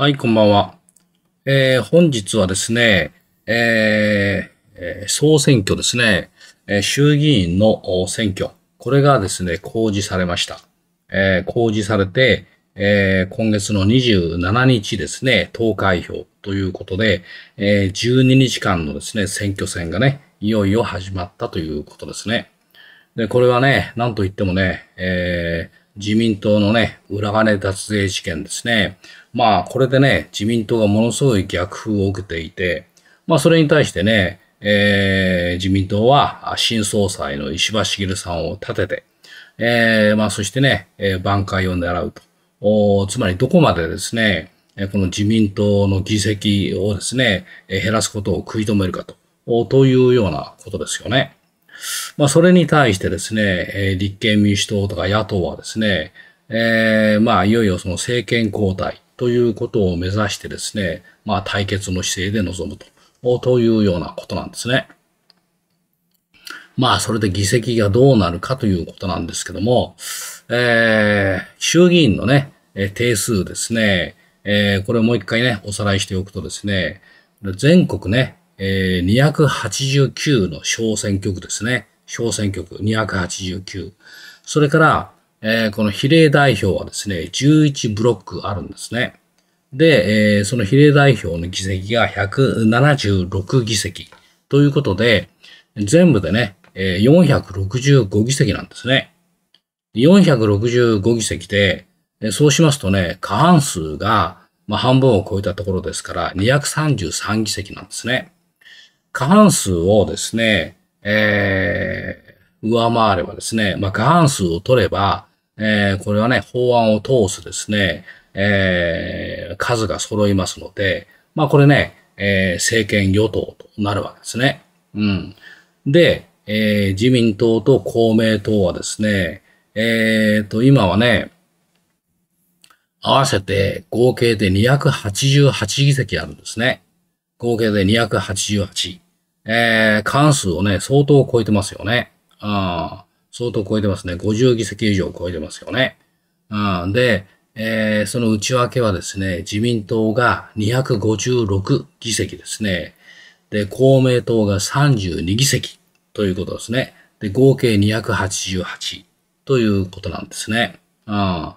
はい、こんばんは。えー、本日はですね、えー、総選挙ですね、え衆議院の選挙、これがですね、公示されました。えー、公示されて、えー、今月の27日ですね、投開票ということで、えー、12日間のですね、選挙戦がね、いよいよ始まったということですね。で、これはね、なんといってもね、えー、自民党のね、裏金脱税事件ですね。まあ、これでね、自民党がものすごい逆風を受けていて、まあ、それに対してね、えー、自民党は新総裁の石破茂さんを立てて、えー、まあ、そしてね、えー、挽回を狙うと。おつまり、どこまでですね、この自民党の議席をですね、減らすことを食い止めるかと、というようなことですよね。まあ、それに対してですね、立憲民主党とか野党はですね、えー、まあ、いよいよその政権交代、ということを目指してですね、まあ、対決の姿勢で臨むとというようなことなんですね。まあ、それで議席がどうなるかということなんですけども、えー、衆議院のね、定数ですね、えー、これをもう一回ね、おさらいしておくとですね、全国ね、えー、289の小選挙区ですね。小選挙区289。それから、えー、この比例代表はですね、11ブロックあるんですね。で、えー、その比例代表の議席が176議席ということで、全部でね、えー、465議席なんですね。465議席で、そうしますとね、過半数が、まあ、半分を超えたところですから、233議席なんですね。過半数をですね、えー、上回ればですね、まあ、過半数を取れば、えー、これはね、法案を通すですね、えー、数が揃いますので、まあこれね、えー、政権与党となるわけですね。うん。で、えー、自民党と公明党はですね、えー、と、今はね、合わせて合計で288議席あるんですね。合計で288。えー、関数をね、相当超えてますよね。あ相当超えてますね。50議席以上超えてますよね。うん、で、えー、その内訳はですね、自民党が256議席ですね。で、公明党が32議席ということですね。で、合計288ということなんですね。うん、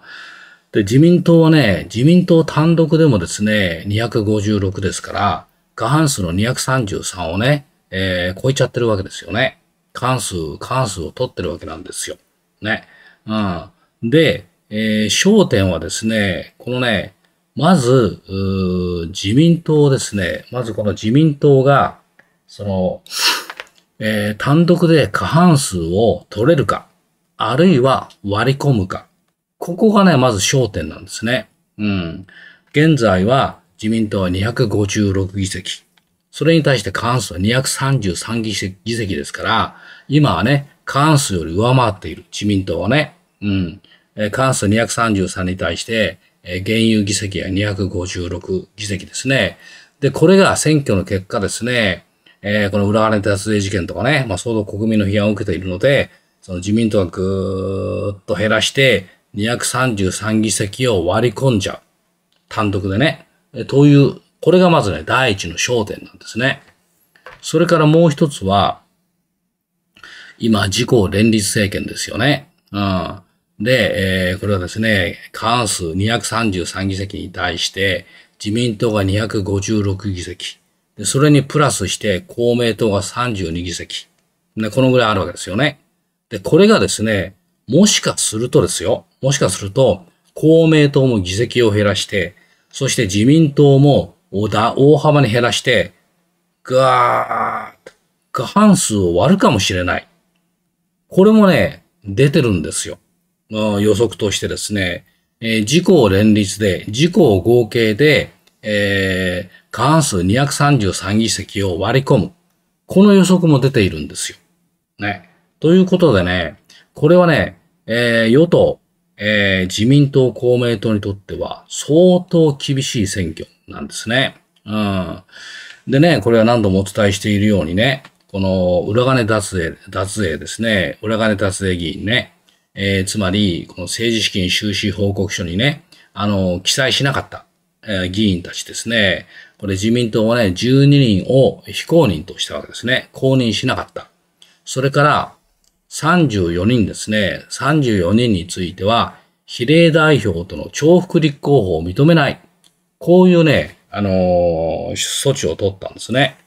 で、自民党はね、自民党単独でもですね、256ですから、過半数の233をね、えー、超えちゃってるわけですよね。関数、関数を取ってるわけなんですよ。ね。うん。で、えー、焦点はですね、このね、まず、自民党ですね。まずこの自民党が、その、えー、単独で過半数を取れるか、あるいは割り込むか。ここがね、まず焦点なんですね。うん。現在は自民党は256議席。それに対して関数は233議席ですから、今はね、関数より上回っている。自民党はね。うん。え過半数233に対して、えー、現有議席が256議席ですね。で、これが選挙の結果ですね、えー、この裏金脱税事件とかね、まあ、相当国民の批判を受けているので、その自民党がぐーっと減らして、233議席を割り込んじゃう。単独でね。という、これがまずね、第一の焦点なんですね。それからもう一つは、今、自公連立政権ですよね。うん。で、えー、これはですね、過半数233議席に対して、自民党が256議席。でそれにプラスして、公明党が32議席。で、このぐらいあるわけですよね。で、これがですね、もしかするとですよ。もしかすると、公明党も議席を減らして、そして自民党も大幅に減らして、ガーッと過半数を割るかもしれない。これもね、出てるんですよ。予測としてですね、えー、事を連立で、事を合計で、えー、過半数233議席を割り込む。この予測も出ているんですよ。ね。ということでね、これはね、えー、与党、えー、自民党、公明党にとっては相当厳しい選挙なんですね。うん。でね、これは何度もお伝えしているようにね、この裏金脱税、脱税ですね、裏金脱税議員ね、えー、つまり、この政治資金収支報告書にね、あの、記載しなかった、えー、議員たちですね、これ自民党はね、12人を非公認としたわけですね。公認しなかった。それから、34人ですね。34人については、比例代表との重複立候補を認めない。こういうね、あのー、措置を取ったんですね。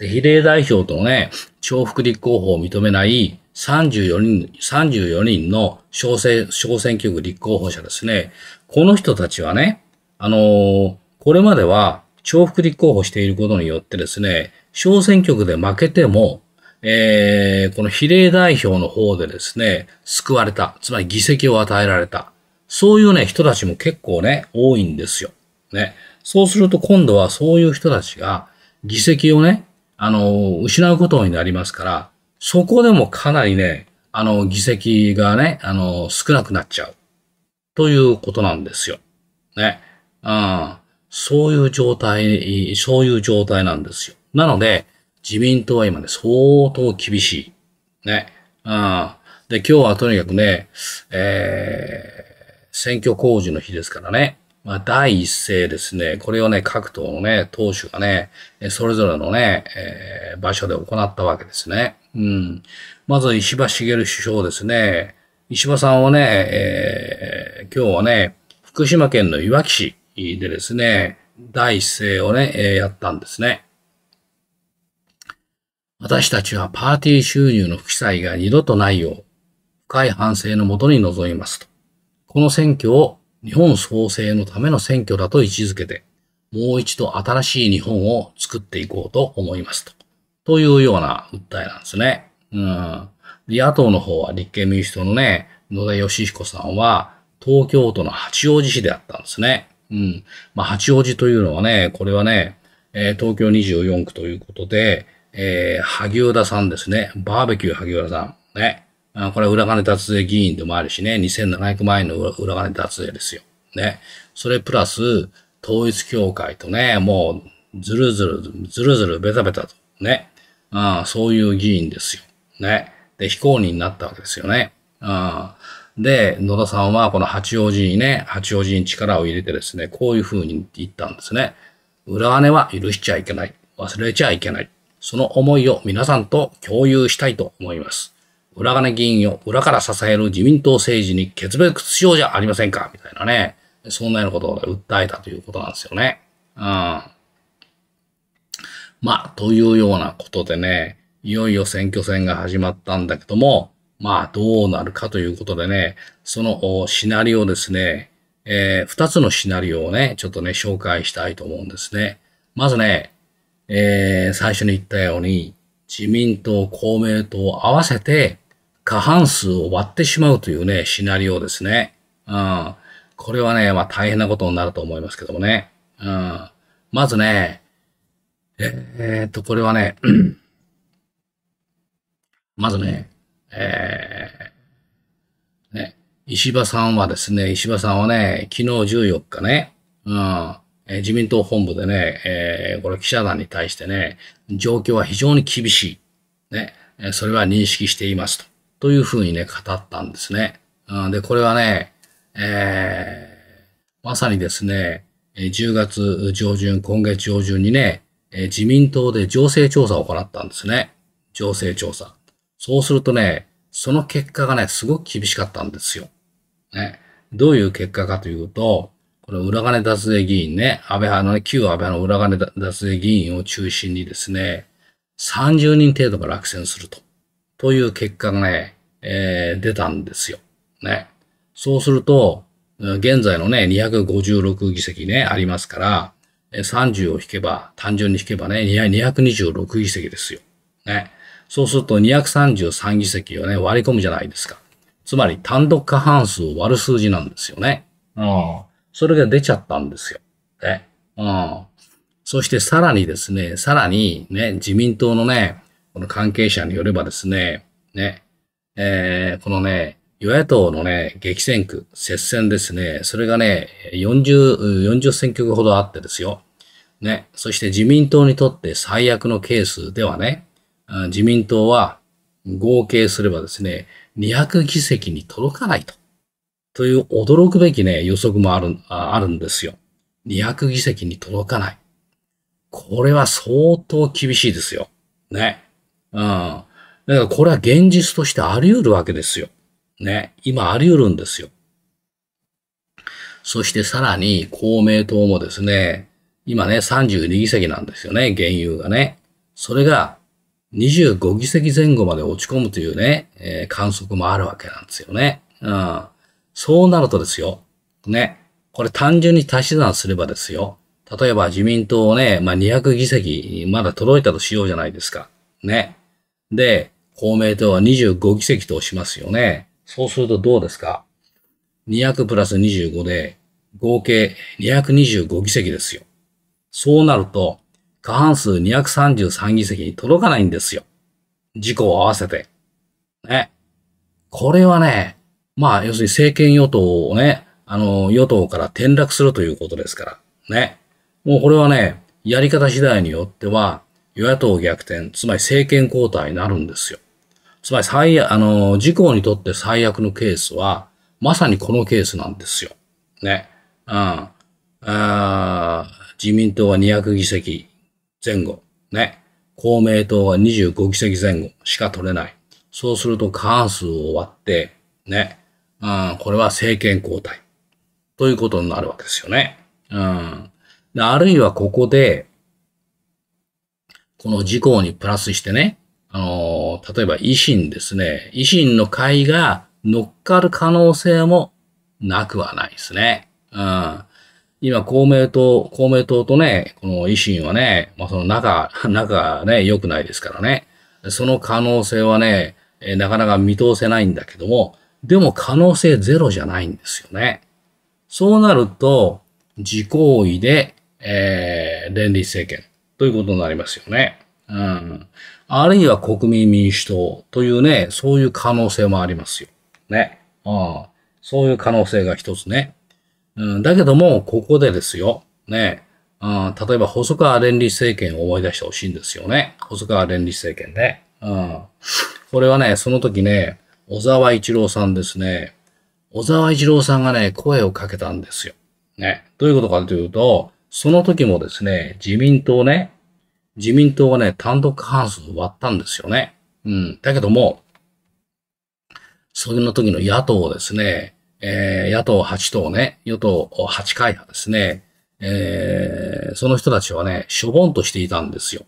で、比例代表とね、重複立候補を認めない34人、34人の小選小選挙区立候補者ですね。この人たちはね、あのー、これまでは重複立候補していることによってですね、小選挙区で負けても、えー、この比例代表の方でですね、救われた。つまり議席を与えられた。そういうね、人たちも結構ね、多いんですよ。ね。そうすると今度はそういう人たちが議席をね、あの、失うことになりますから、そこでもかなりね、あの、議席がね、あの、少なくなっちゃう。ということなんですよ。ね。うん。そういう状態、そういう状態なんですよ。なので、自民党は今ね、相当厳しい。ね。うん。で、今日はとにかくね、えー、選挙工事の日ですからね。まあ、第一声ですね、これをね、各党のね、党首がね、それぞれのね、えー、場所で行ったわけですね。うん。まず、石破茂首相ですね。石破さんはね、えー、今日はね、福島県のいわき市でですね、第一声をね、えー、やったんですね。私たちはパーティー収入の不記載が二度とないよう、深い反省のもとに臨みますと。この選挙を日本創生のための選挙だと位置づけて、もう一度新しい日本を作っていこうと思いますと。というような訴えなんですね。うん。野党の方は立憲民主党のね、野田義彦さんは、東京都の八王子市であったんですね。うん。まあ、八王子というのはね、これはね、えー、東京24区ということで、えー、萩生田さんですね。バーベキュー萩生田さん。ね。あこれは裏金脱税議員でもあるしね、2700万円の裏金脱税ですよ。ね。それプラス、統一協会とね、もう、ずるずる、ずるずるベタベタと、ね。あそういう議員ですよ。ね。で、非公認になったわけですよね。あで、野田さんはこの八王子にね、八王子に力を入れてですね、こういうふうに言ったんですね。裏金は許しちゃいけない。忘れちゃいけない。その思いを皆さんと共有したいと思います。裏金議員を裏から支える自民党政治に決別しようじゃありませんかみたいなね。そんなようなことを訴えたということなんですよね。うん。まあ、というようなことでね、いよいよ選挙戦が始まったんだけども、まあ、どうなるかということでね、そのシナリオですね、えー、2つのシナリオをね、ちょっとね、紹介したいと思うんですね。まずね、えー、最初に言ったように、自民党、公明党を合わせて、過半数を割ってしまうというね、シナリオですね。うん。これはね、まあ大変なことになると思いますけどもね。うん。まずね、えー、っと、これはね、まずね、えー、ね、石破さんはですね、石破さんはね、昨日14日ね、うん、え自民党本部でね、えー、これ記者団に対してね、状況は非常に厳しい。ね、それは認識していますと。というふうにね、語ったんですね。うん、で、これはね、えー、まさにですね、10月上旬、今月上旬にね、自民党で情勢調査を行ったんですね。情勢調査。そうするとね、その結果がね、すごく厳しかったんですよ。ね。どういう結果かというと、この裏金脱税議員ね、安倍派の、ね、旧安倍派の裏金脱税議員を中心にですね、30人程度が落選すると。という結果がね、えー、出たんですよ。ね。そうすると、現在のね、256議席ね、ありますから、30を引けば、単純に引けばね、226議席ですよ。ね。そうすると233議席をね、割り込むじゃないですか。つまり単独過半数を割る数字なんですよね。うん。それが出ちゃったんですよ。ね。うん。そしてさらにですね、さらにね、自民党のね、この関係者によればですね、ね、えー、このね、与野党のね、激戦区、接戦ですね、それがね、40、40選挙区ほどあってですよ。ね、そして自民党にとって最悪のケースではね、自民党は合計すればですね、200議席に届かないと。という驚くべきね、予測もある、あるんですよ。200議席に届かない。これは相当厳しいですよ。ね。うん。だからこれは現実としてあり得るわけですよ。ね。今あり得るんですよ。そしてさらに公明党もですね、今ね、32議席なんですよね、原油がね。それが25議席前後まで落ち込むというね、えー、観測もあるわけなんですよね。うん。そうなるとですよ。ね。これ単純に足し算すればですよ。例えば自民党をね、まあ、200議席まだ届いたとしようじゃないですか。ね。で、公明党は25議席としますよね。そうするとどうですか ?200 プラス25で、合計225議席ですよ。そうなると、過半数233議席に届かないんですよ。事故を合わせて。ね。これはね、まあ、要するに政権与党をね、あの、与党から転落するということですから。ね。もうこれはね、やり方次第によっては、与野党逆転、つまり政権交代になるんですよ。つまり最悪、あの、自公にとって最悪のケースは、まさにこのケースなんですよ。ね。うん。あ自民党は200議席前後。ね。公明党は25議席前後しか取れない。そうすると過半数を割って、ね。うん、これは政権交代。ということになるわけですよね。うん。あるいはここで、この事項にプラスしてね、あの、例えば維新ですね、維新の会が乗っかる可能性もなくはないですね。うん。今、公明党、公明党とね、この維新はね、まあ、その中仲ね、良くないですからね。その可能性はね、なかなか見通せないんだけども、でも可能性ゼロじゃないんですよね。そうなると、自行為で、えー、連立政権。ということになりますよね。うん。あるいは国民民主党というね、そういう可能性もありますよ。ね。ああそういう可能性が一つね。うん、だけども、ここでですよ。ね。あ例えば、細川連立政権を思い出してほしいんですよね。細川連立政権ね。うん。これはね、その時ね、小沢一郎さんですね。小沢一郎さんがね、声をかけたんですよ。ね。どういうことかというと、その時もですね、自民党ね、自民党はね、単独過半数割ったんですよね。うん。だけども、それの時の野党ですね、えー、野党8党ね、与党8会派ですね、えー、その人たちはね、しょぼんとしていたんですよ。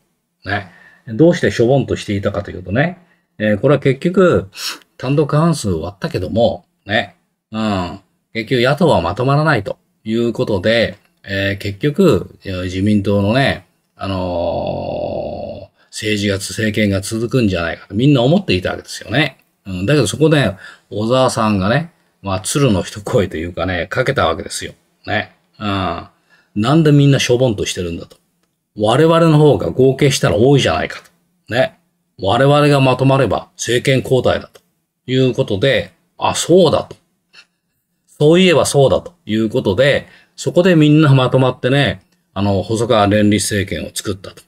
ね。どうしてしょぼんとしていたかというとね、えー、これは結局、単独過半数割ったけども、ね、うん、結局野党はまとまらないということで、えー、結局、自民党のね、あのー、政治が、政権が続くんじゃないかとみんな思っていたわけですよね。うん、だけどそこで、小沢さんがね、まあ、鶴の一声というかね、かけたわけですよ。ね。うん。なんでみんなしょぼんとしてるんだと。我々の方が合計したら多いじゃないかと。ね。我々がまとまれば政権交代だと。いうことで、あ、そうだと。そういえばそうだということで、そこでみんなまとまってね、あの、細川連立政権を作ったと。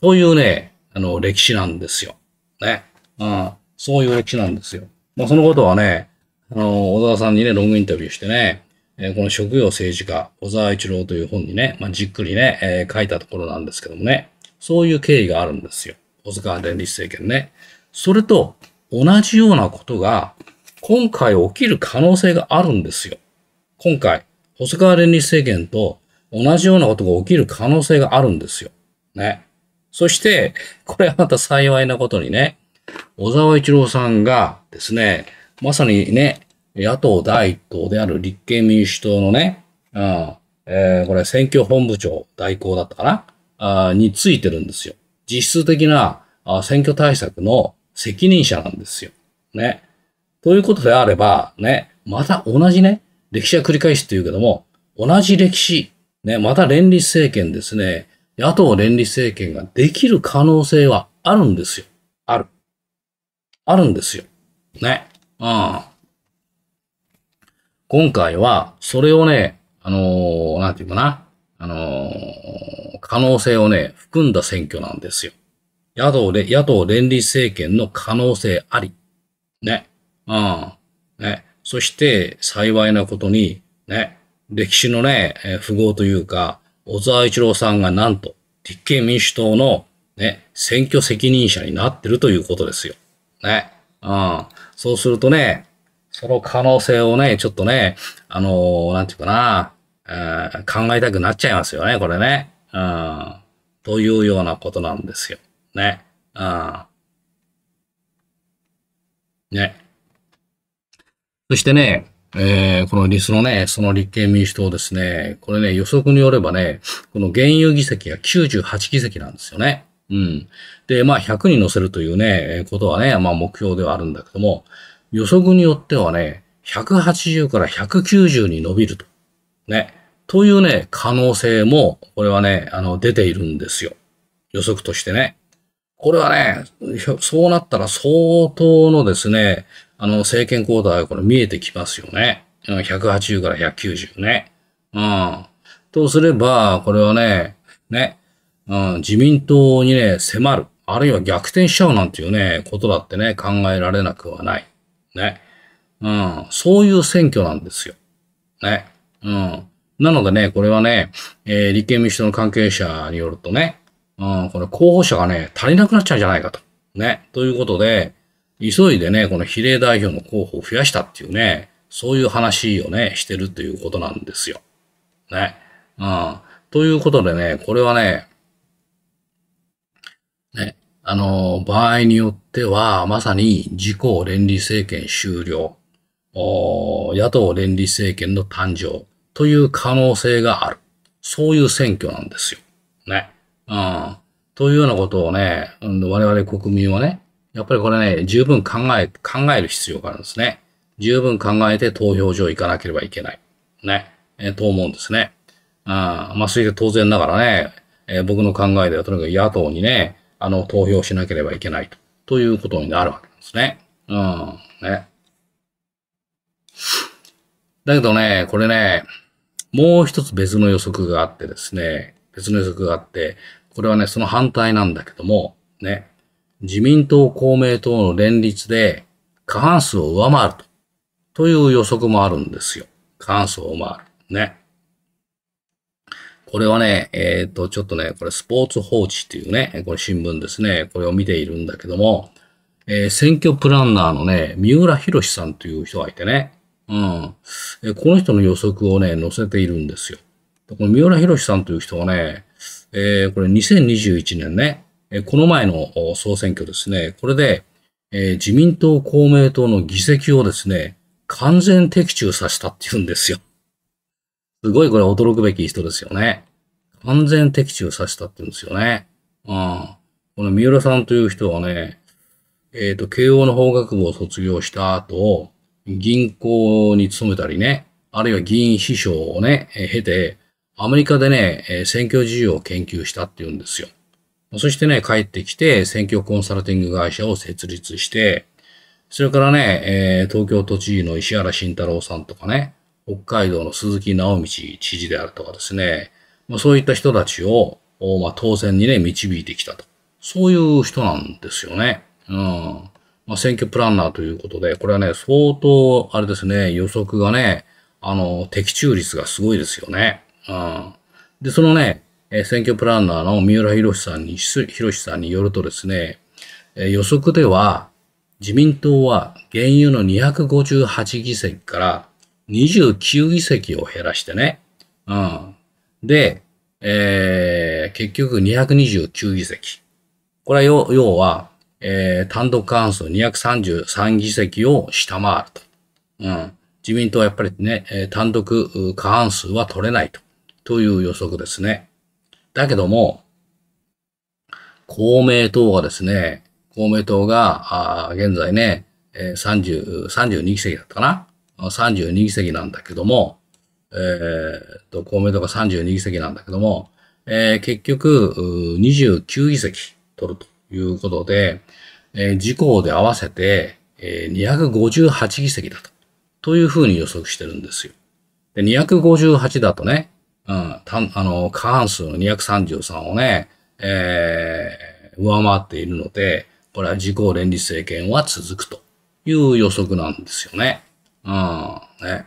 そういうね、あの、歴史なんですよ。ね。うん。そういう歴史なんですよ。まあ、そのことはね、あの、小沢さんにね、ロングインタビューしてね、えー、この職業政治家、小沢一郎という本にね、まあ、じっくりね、えー、書いたところなんですけどもね、そういう経緯があるんですよ。細川連立政権ね。それと同じようなことが、今回起きる可能性があるんですよ。今回、細川連立政権と同じようなことが起きる可能性があるんですよ。ね。そして、これはまた幸いなことにね、小沢一郎さんがですね、まさにね、野党第一党である立憲民主党のね、うん、えー、これ選挙本部長代行だったかなあについてるんですよ。実質的なあ選挙対策の責任者なんですよ。ね。ということであれば、ね、また同じね、歴史は繰り返しというけども、同じ歴史、ね、また連立政権ですね、野党連立政権ができる可能性はあるんですよ。ある。あるんですよ。ね。うん。今回は、それをね、あのー、なんていうかな、あのー、可能性をね、含んだ選挙なんですよ。野党で、野党連立政権の可能性あり。ね。うん。ね。そして幸いなことに、ね、歴史のね、富豪というか、小沢一郎さんがなんと、立憲民主党のね、選挙責任者になってるということですよ。ね。うん。そうするとね、その可能性をね、ちょっとね、あのー、なんていうかな、えー、考えたくなっちゃいますよね、これね。うん。というようなことなんですよ。ね。うん。ね。そしてね、えー、このリスのね、その立憲民主党ですね、これね、予測によればね、この現有議席が98議席なんですよね。うん。で、まあ100に乗せるというね、ことはね、まあ目標ではあるんだけども、予測によってはね、180から190に伸びると。ね。というね、可能性も、これはね、あの、出ているんですよ。予測としてね。これはね、そうなったら相当のですね、あの、政権交代はこれ見えてきますよね。180から190ね。うん。とすれば、これはね、ね、うん、自民党にね、迫る。あるいは逆転しちゃうなんていうね、ことだってね、考えられなくはない。ね。うん、そういう選挙なんですよ。ね。うん。なのでね、これはね、えー、立憲民主党の関係者によるとね、うん、これ候補者がね、足りなくなっちゃうんじゃないかと。ね。ということで、急いでね、この比例代表の候補を増やしたっていうね、そういう話をね、してるということなんですよ。ね。うん。ということでね、これはね、ね、あの、場合によっては、まさに自公連立政権終了、お野党連立政権の誕生という可能性がある。そういう選挙なんですよ。ね。うん。というようなことをね、我々国民はね、やっぱりこれね、十分考え、考える必要があるんですね。十分考えて投票所行かなければいけない。ね。えー、と思うんですね。あまあ、それで当然ながらね、えー、僕の考えではとにかく野党にね、あの、投票しなければいけないとということになるわけですね。うん、ね。だけどね、これね、もう一つ別の予測があってですね、別の予測があって、これはね、その反対なんだけども、ね、自民党公明党の連立で過半数を上回るとという予測もあるんですよ。過半数を上回る。ね。これはね、えっ、ー、と、ちょっとね、これスポーツ報知っていうね、これ新聞ですね。これを見ているんだけども、えー、選挙プランナーのね、三浦博さんという人がいてね、うん。えこの人の予測をね、載せているんですよ。この三浦博さんという人はね、えー、これ2021年ね、この前の総選挙ですね、これで、え自民党、公明党の議席をですね、完全的中させたって言うんですよ。すごいこれ驚くべき人ですよね。完全的中させたって言うんですよね。うん。この三浦さんという人はね、えっ、ー、と、慶応の法学部を卒業した後、銀行に勤めたりね、あるいは議員秘書をね、経て、アメリカでね、選挙事情を研究したって言うんですよ。そしてね、帰ってきて、選挙コンサルティング会社を設立して、それからね、えー、東京都知事の石原慎太郎さんとかね、北海道の鈴木直道知事であるとかですね、まあ、そういった人たちを、まあ、当選にね、導いてきたと。そういう人なんですよね。うん。まあ、選挙プランナーということで、これはね、相当、あれですね、予測がね、あの、的中率がすごいですよね。うん。で、そのね、選挙プランナーの三浦博さんに、博さんによるとですね、予測では自民党は原油の258議席から29議席を減らしてね、うん。で、えー、結局229議席。これは要は、えー、単独過半数233議席を下回ると。うん。自民党はやっぱりね、単独過半数は取れないと。という予測ですね。だけども、公明党がですね、公明党が、あ現在ね、30、32議席だったかな ?32 議席なんだけども、えー、と、公明党が32議席なんだけども、えー、結局、29議席取るということで、えー、自公で合わせて、えー、258議席だと。というふうに予測してるんですよ。で、258だとね、うん、あの、過半数の233をね、えー、上回っているので、これは自公連立政権は続くという予測なんですよね。うん、ね。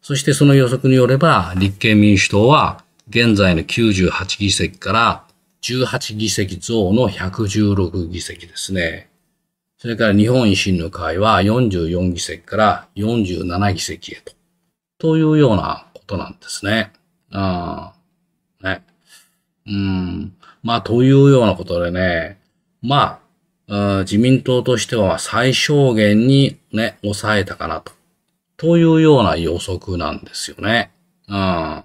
そしてその予測によれば、立憲民主党は現在の98議席から18議席増の116議席ですね。それから日本維新の会は44議席から47議席へと。というようなことなんですね。ああ、ね。うん。まあ、というようなことでね、まあ、自民党としては最小限にね、抑えたかなと。というような予測なんですよね。うん。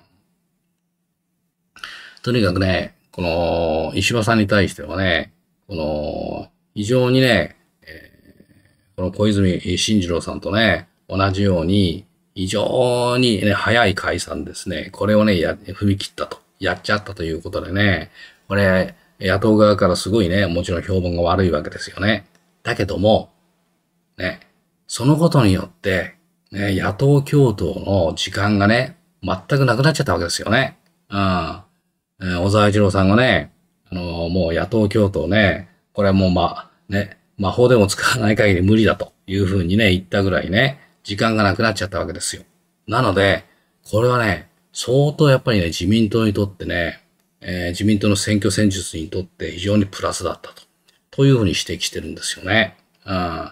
とにかくね、この、石破さんに対してはね、この、非常にね、えー、この小泉進次郎さんとね、同じように、非常にね、早い解散ですね。これをね、や、踏み切ったと。やっちゃったということでね、これ、野党側からすごいね、もちろん評判が悪いわけですよね。だけども、ね、そのことによって、ね、野党共闘の時間がね、全くなくなっちゃったわけですよね。うん。小沢一郎さんがね、あのもう野党共闘ね、これはもうま、ね、魔法でも使わない限り無理だというふうにね、言ったぐらいね、時間がなくなっちゃったわけですよ。なので、これはね、相当やっぱりね、自民党にとってね、えー、自民党の選挙戦術にとって非常にプラスだったと。というふうに指摘してるんですよね。うん。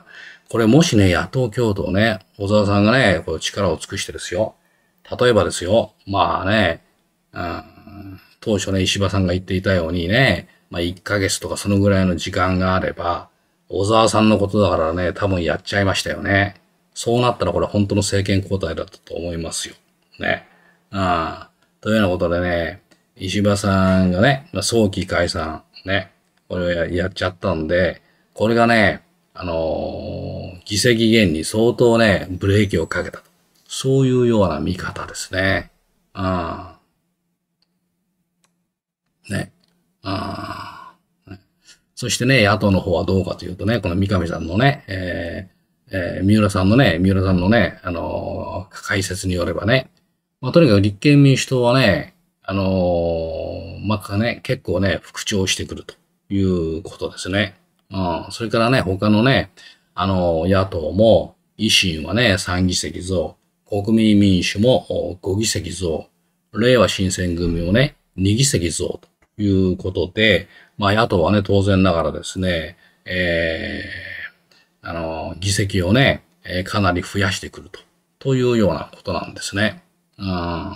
これもしね、野党共闘ね、小沢さんがね、こう力を尽くしてですよ。例えばですよ、まあね、うん、当初ね、石破さんが言っていたようにね、まあ1ヶ月とかそのぐらいの時間があれば、小沢さんのことだからね、多分やっちゃいましたよね。そうなったらこれ本当の政権交代だったと思いますよ。ね。ああ。というようなことでね、石破さんがね、早期解散、ね、これをやっちゃったんで、これがね、あのー、議席減に相当ね、ブレーキをかけたと。そういうような見方ですね。ああ。ね。ああ。そしてね、野党の方はどうかというとね、この三上さんのね、えー、えー、三浦さんのね、三浦さんのね、あのー、解説によればね、まあ、とにかく立憲民主党はね、あのー、まあ、ね、結構ね、復調してくるということですね。うん。それからね、他のね、あのー、野党も、維新はね、3議席増、国民民主も5議席増、令和新選組もね、2議席増ということで、まあ、野党はね、当然ながらですね、えー、あの、議席をね、えかなり増やしてくると。というようなことなんですね。うん。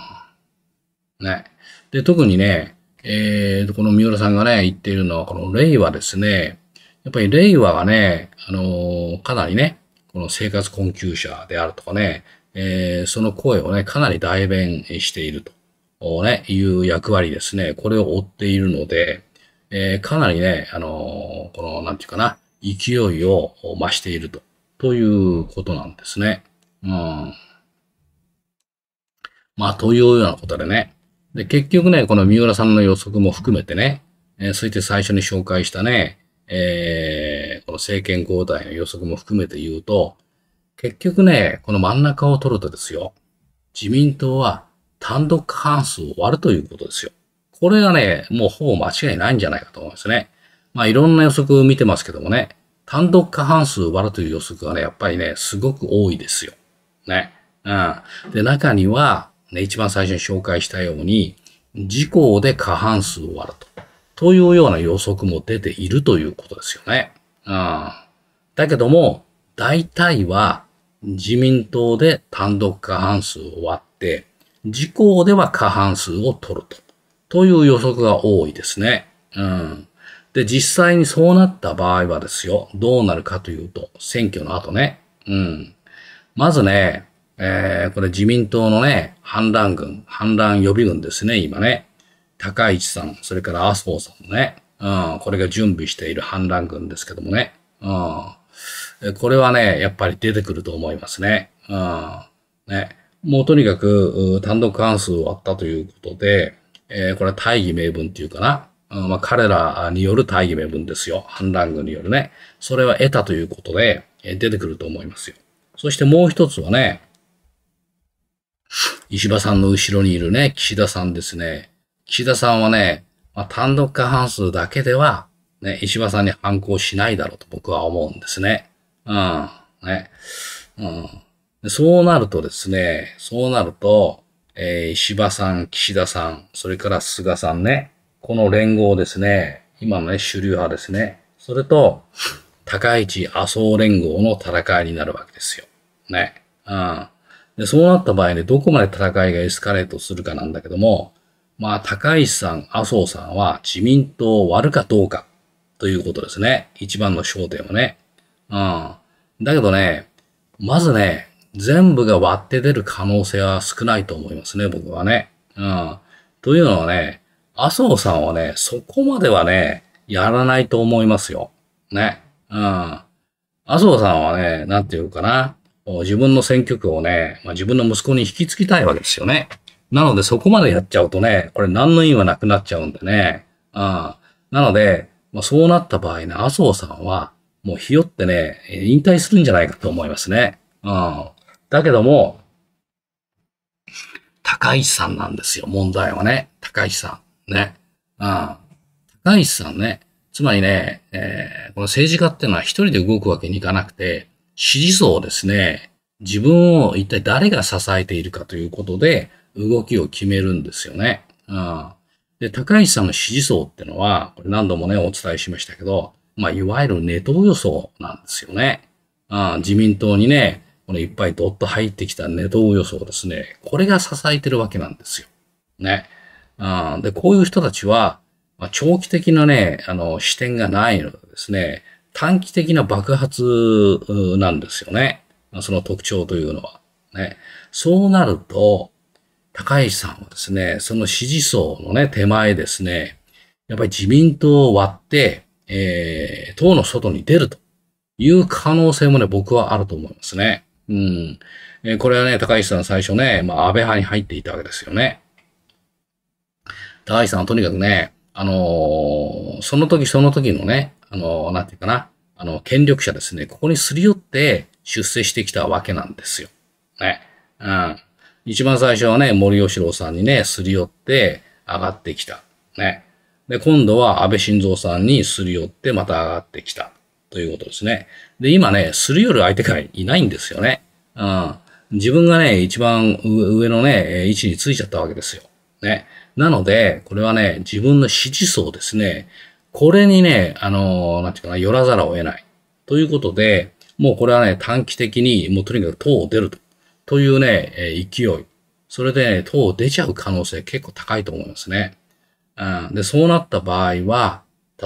ね。で、特にね、えー、この三浦さんがね、言っているのは、この令和ですね。やっぱり令和はね、あのー、かなりね、この生活困窮者であるとかね、えー、その声をね、かなり代弁していると、ね、いう役割ですね。これを追っているので、えー、かなりね、あのー、この、なんていうかな、勢いを増していると、ということなんですね。うん。まあ、というようなことでね。で、結局ね、この三浦さんの予測も含めてね、えー、そして最初に紹介したね、えー、この政権交代の予測も含めて言うと、結局ね、この真ん中を取るとですよ、自民党は単独過半数を割るということですよ。これがね、もうほぼ間違いないんじゃないかと思いますね。まあいろんな予測見てますけどもね、単独過半数割るという予測がね、やっぱりね、すごく多いですよ。ね。うん。で、中には、ね、一番最初に紹介したように、事項で過半数を割ると。というような予測も出ているということですよね。うん。だけども、大体は自民党で単独過半数を割って、自公では過半数を取ると。という予測が多いですね。うん。で、実際にそうなった場合はですよ、どうなるかというと、選挙の後ね、うん。まずね、えー、これ自民党のね、反乱軍、反乱予備軍ですね、今ね。高市さん、それから麻生さんのね、うん、これが準備している反乱軍ですけどもね、うん。これはね、やっぱり出てくると思いますね。うん。ね。もうとにかく、単独関数を割ったということで、えー、これは大義名分っていうかな。まあ、彼らによる大義名分ですよ。反乱軍によるね。それは得たということで、え出てくると思いますよ。そしてもう一つはね、石破さんの後ろにいるね、岸田さんですね。岸田さんはね、まあ、単独過半数だけでは、ね、石破さんに反抗しないだろうと僕は思うんですね。うん。ね。うん。でそうなるとですね、そうなると、えー、石破さん、岸田さん、それから菅さんね、この連合ですね、今のね、主流派ですね。それと、高市麻生連合の戦いになるわけですよ。ね。うん。で、そうなった場合ね、どこまで戦いがエスカレートするかなんだけども、まあ、高市さん、麻生さんは自民党を割るかどうかということですね。一番の焦点はね。うん。だけどね、まずね、全部が割って出る可能性は少ないと思いますね、僕はね。うん。というのはね、麻生さんはね、そこまではね、やらないと思いますよ。ね。うん。麻生さんはね、なんていうかな。自分の選挙区をね、まあ、自分の息子に引き継ぎたいわけですよね。なのでそこまでやっちゃうとね、これ何の意味はなくなっちゃうんでね。うん。なので、まあ、そうなった場合ね、麻生さんは、もうひよってね、引退するんじゃないかと思いますね。うん。だけども、高市さんなんですよ、問題はね。高市さん。ね。うん。高市さんね、つまりね、えー、この政治家っていうのは一人で動くわけにいかなくて、支持層をですね、自分を一体誰が支えているかということで、動きを決めるんですよね。うん。で、高市さんの支持層ってのは、これ何度もね、お伝えしましたけど、まあ、いわゆるネトウ予想なんですよね。うん、自民党にね、このいっぱいドッと入ってきたネトウ予想ですね、これが支えてるわけなんですよ。ね。で、こういう人たちは、まあ、長期的なね、あの、視点がないのでですね、短期的な爆発なんですよね。その特徴というのは。ね。そうなると、高市さんはですね、その支持層のね、手前ですね、やっぱり自民党を割って、えー、党の外に出るという可能性もね、僕はあると思いますね。うん。えー、これはね、高市さん最初ね、まあ、安倍派に入っていたわけですよね。高橋さんはとにかくね、あのー、その時その時のね、あのー、なんていうかな、あの、権力者ですね、ここにすり寄って出世してきたわけなんですよ。ね。うん。一番最初はね、森喜朗さんにね、すり寄って上がってきた。ね。で、今度は安倍晋三さんにすり寄ってまた上がってきた。ということですね。で、今ね、すり寄る相手がいないんですよね。うん。自分がね、一番上のね、位置についちゃったわけですよ。ね。なので、これはね、自分の支持層ですね。これにね、あのなんていうかな、寄らざるを得ない。ということで、もうこれはね、短期的に、もうとにかく党を出ると。というね、え勢い。それで、ね、党を出ちゃう可能性結構高いと思いますね。うん。で、そうなった場合は、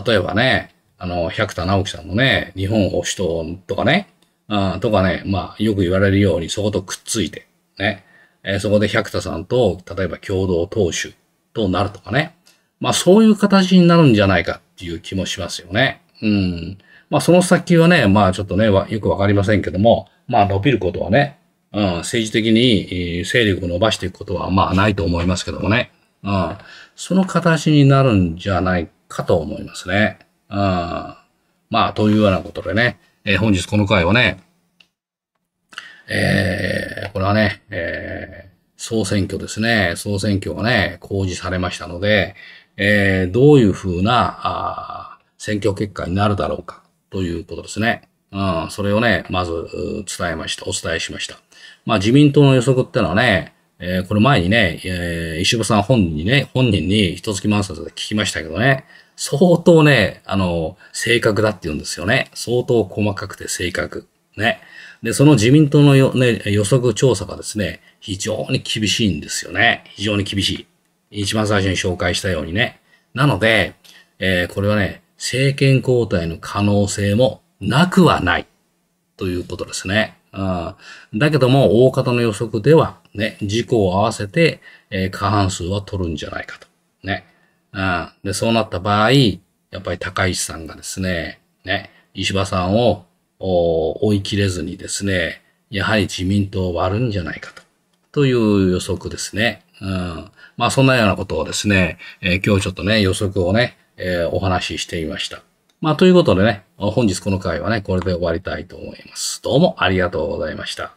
例えばね、あの、百田直樹さんのね、日本保守党とかね、うん、とかね、まあ、よく言われるように、そことくっついて、ね、えー、そこで百田さんと、例えば共同党首うなるとかね。まあそういう形になるんじゃないかっていう気もしますよね。うん。まあその先はね、まあちょっとね、よくわかりませんけども、まあ伸びることはね、うん、政治的に勢力を伸ばしていくことはまあないと思いますけどもね。うん。その形になるんじゃないかと思いますね。うん。まあというようなことでね、えー、本日この回はね、えー、これはね、えー総選挙ですね、総選挙がね、公示されましたので、えー、どういうふうなあ選挙結果になるだろうかということですね。うん、それをね、まず伝えました、お伝えしました。まあ自民党の予測ってのはね、えー、これ前にね、えー、石破さん本人にね、本人に一月満冊で聞きましたけどね、相当ね、あの、正確だって言うんですよね。相当細かくて正確。ね。で、その自民党のよ、ね、予測調査がですね、非常に厳しいんですよね。非常に厳しい。一番最初に紹介したようにね。なので、えー、これはね、政権交代の可能性もなくはない。ということですね。うん、だけども、大方の予測では、ね、事故を合わせて、えー、過半数は取るんじゃないかと。ね。うん、で、そうなった場合、やっぱり高市さんがですね、ね、石破さんを追い切れずにですね、やはり自民党を割るんじゃないかと、という予測ですね。うん、まあそんなようなことをですね、えー、今日ちょっとね、予測をね、えー、お話ししてみました。まあということでね、本日この回はね、これで終わりたいと思います。どうもありがとうございました。